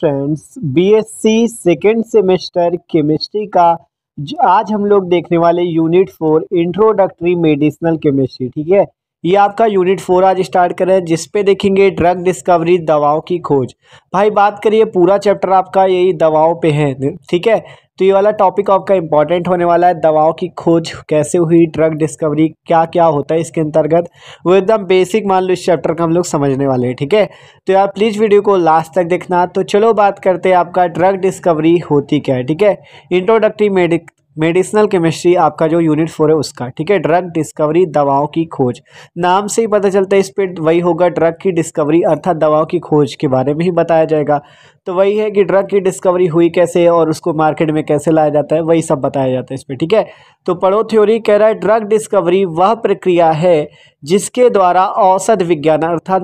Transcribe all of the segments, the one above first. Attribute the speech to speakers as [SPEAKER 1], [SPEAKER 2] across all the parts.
[SPEAKER 1] friends BSc second semester chemistry का आज हम लोग देखने वाले unit four introductory medicinal chemistry ठीक है ये आपका यूनिट फोर आज स्टार्ट कर रहे हैं जिसपे देखेंगे ड्रग डिस्कवरी दवाओं की खोज भाई बात करिए पूरा चैप्टर आपका यही दवाओं पे है ठीक है तो ये वाला टॉपिक आपका इंपॉर्टेंट होने वाला है दवाओं की खोज कैसे हुई ड्रग डिस्कवरी क्या क्या होता है इसके अंतर्गत वो एकदम बेसिक मान लो इस चैप्टर का हम लोग समझने वाले हैं ठीक है तो यार प्लीज़ वीडियो को लास्ट तक देखना तो चलो बात करते हैं आपका ड्रग डिस्कवरी होती क्या है ठीक है इंट्रोडक्टरी मेडिक मेडिसिनल केमिस्ट्री आपका जो यूनिट फोर है उसका ठीक है ड्रग डिस्कवरी दवाओं की खोज नाम से ही पता चलता है इस पर वही होगा ड्रग की डिस्कवरी अर्थात दवाओं की खोज के बारे में ही बताया जाएगा तो वही है कि ड्रग की डिस्कवरी हुई कैसे और उसको मार्केट में कैसे लाया जाता है वही सब बताया जाता है इसमें ठीक है तो पढ़ो थ्योरी कह रहा है ड्रग डिस्कवरी वह प्रक्रिया है जिसके द्वारा औषध विज्ञान अर्थात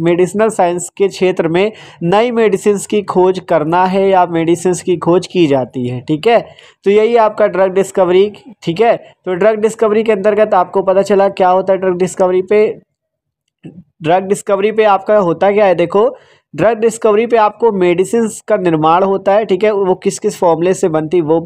[SPEAKER 1] मेडिसिनल साइंस के क्षेत्र में नई मेडिसिन की खोज करना है या मेडिसिन की खोज की जाती है ठीक है तो यही आपका ड्रग डिस्कवरी ठीक है तो ड्रग डिस्कवरी के अंतर्गत आपको पता चला क्या होता है ड्रग डिस्कवरी पे ड्रग डिस्कवरी पे आपका होता क्या है देखो ड्रग डिस्कवरी पे आपको मेडिसिन का निर्माण होता है ठीक है वो किस किस फॉर्मूले से बनती वो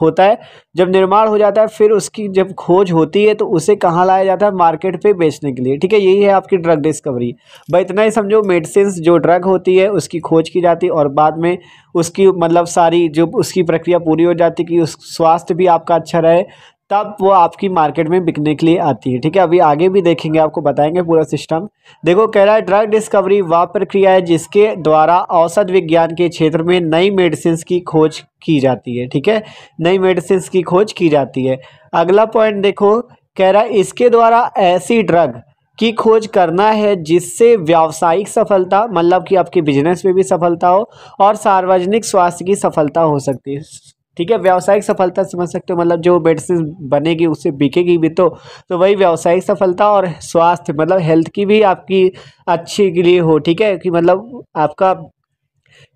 [SPEAKER 1] होता है जब निर्माण हो जाता है फिर उसकी जब खोज होती है तो उसे कहाँ लाया जाता है मार्केट पे बेचने के लिए ठीक है यही है आपकी ड्रग डिस्कवरी भाई इतना ही समझो मेडिसिन जो ड्रग होती है उसकी खोज की जाती है और बाद में उसकी मतलब सारी जो उसकी प्रक्रिया पूरी हो जाती कि उस स्वास्थ्य भी आपका अच्छा रहे तब वो आपकी मार्केट में बिकने के लिए आती है ठीक है अभी आगे भी देखेंगे आपको बताएंगे पूरा सिस्टम देखो कह रहा है ड्रग डिस्कवरी वह प्रक्रिया है जिसके द्वारा औसत विज्ञान के क्षेत्र में नई मेडिसिन की खोज की जाती है ठीक है नई मेडिसिन की खोज की जाती है अगला पॉइंट देखो कह रहा है इसके द्वारा ऐसी ड्रग की खोज करना है जिससे व्यावसायिक सफलता मतलब कि आपके बिजनेस में भी सफलता हो और सार्वजनिक स्वास्थ्य की सफलता हो सकती है ठीक है व्यावसायिक सफलता समझ सकते हो मतलब जो मेडिसिन बनेगी उससे बिकेगी भी तो तो वही व्यावसायिक सफलता और स्वास्थ्य मतलब हेल्थ की भी आपकी अच्छी के लिए हो ठीक है कि मतलब आपका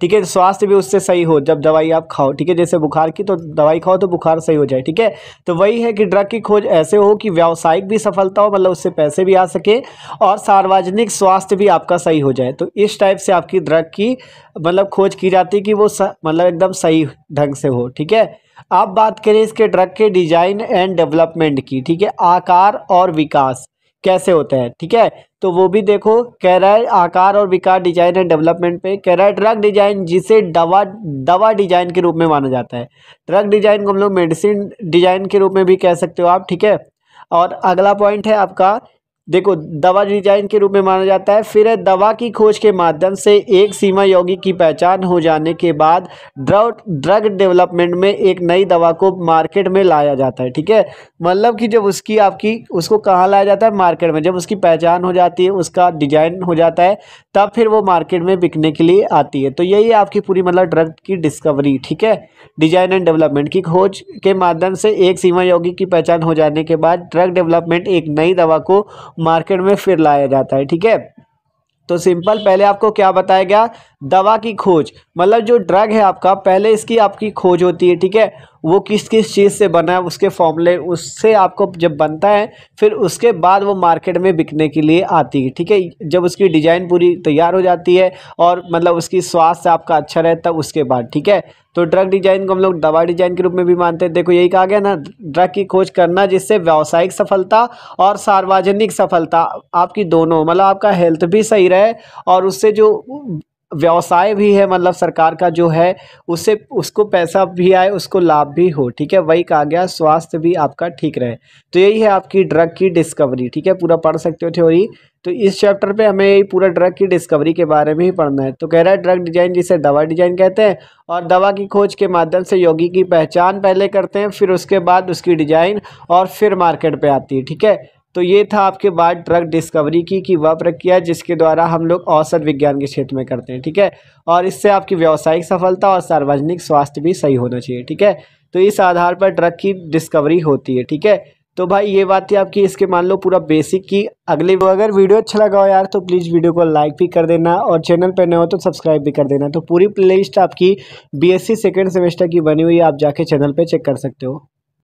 [SPEAKER 1] ठीक है तो स्वास्थ्य भी उससे सही हो जब दवाई आप खाओ ठीक है जैसे बुखार की तो दवाई खाओ तो बुखार सही हो जाए ठीक है तो वही है कि ड्रग की खोज ऐसे हो कि व्यावसायिक भी सफलता हो मतलब उससे पैसे भी आ सके और सार्वजनिक स्वास्थ्य भी आपका सही हो जाए तो इस टाइप से आपकी ड्रग की मतलब खोज की जाती है कि वो मतलब एकदम सही ढंग से हो ठीक है आप बात करें इसके ड्रग के डिजाइन एंड डेवलपमेंट की ठीक है आकार और विकास कैसे होता है ठीक है तो वो भी देखो कह रहा है आकार और विकार डिजाइन एंड डेवलपमेंट पे कह रहा है ड्रग डिजाइन जिसे दवा दवा डिजाइन के रूप में माना जाता है ड्रग डिजाइन को हम लोग मेडिसिन डिजाइन के रूप में भी कह सकते हो आप ठीक है और अगला पॉइंट है आपका देखो दवा डिजाइन के रूप में माना जाता है फिर दवा की खोज के माध्यम से एक सीमा यौगिक की पहचान हो जाने के बाद ड्रग ड्रग डेवलपमेंट में एक नई दवा को मार्केट में लाया जाता है ठीक है मतलब कि जब उसकी आपकी उसको कहाँ लाया जाता है मार्केट में जब उसकी पहचान हो जाती है उसका डिजाइन हो जाता है तब फिर वो मार्केट में बिकने के लिए आती है तो यही आपकी पूरी मतलब ड्रग की डिस्कवरी ठीक है डिजाइन एंड डेवलपमेंट की खोज के माध्यम से एक सीमा यौगिक की पहचान हो जाने के बाद ड्रग डेवलपमेंट एक नई दवा को मार्केट में फिर लाया जाता है ठीक है तो सिंपल पहले आपको क्या बताया गया दवा की खोज मतलब जो ड्रग है आपका पहले इसकी आपकी खोज होती है ठीक है वो किस किस चीज़ से बना है उसके फॉर्मूले उससे आपको जब बनता है फिर उसके बाद वो मार्केट में बिकने के लिए आती है ठीक है जब उसकी डिज़ाइन पूरी तैयार हो जाती है और मतलब उसकी स्वास्थ्य आपका अच्छा रहता है उसके बाद ठीक है तो ड्रग डिजाइन को हम लोग दवा डिजाइन के रूप में भी मानते हैं देखो यही कहा गया ना ड्रग की खोज करना जिससे व्यावसायिक सफलता और सार्वजनिक सफलता आपकी दोनों मतलब आपका हेल्थ भी सही रहे और उससे जो व्यवसाय भी है मतलब सरकार का जो है उससे उसको पैसा भी आए उसको लाभ भी हो ठीक है वही कहा गया स्वास्थ्य भी आपका ठीक रहे तो यही है आपकी ड्रग की डिस्कवरी ठीक है पूरा पढ़ सकते हो थ्योरी तो इस चैप्टर पे हमें यही पूरा ड्रग की डिस्कवरी के बारे में ही पढ़ना है तो कह रहा है ड्रग डिजाइन जिसे दवा डिजाइन कहते हैं और दवा की खोज के माध्यम से योगी की पहचान पहले करते हैं फिर उसके बाद उसकी डिजाइन और फिर मार्केट पर आती है ठीक है तो ये था आपके बाद ड्रग डिस्कवरी की कि वह प्रक्रिया जिसके द्वारा हम लोग औसत विज्ञान के क्षेत्र में करते हैं ठीक है और इससे आपकी व्यावसायिक सफलता और सार्वजनिक स्वास्थ्य भी सही होना चाहिए ठीक है तो इस आधार पर ड्रग की डिस्कवरी होती है ठीक है तो भाई ये बात थी आपकी इसके मान लो पूरा बेसिक की अगले अगर वीडियो अच्छा लगा हो यार तो प्लीज़ वीडियो को लाइक भी कर देना और चैनल पर नए हो तो सब्सक्राइब भी कर देना तो पूरी प्लेलिस्ट आपकी बीएससी सेकेंड सेमेस्टर की बनी हुई आप जाके चैनल पे चेक कर सकते हो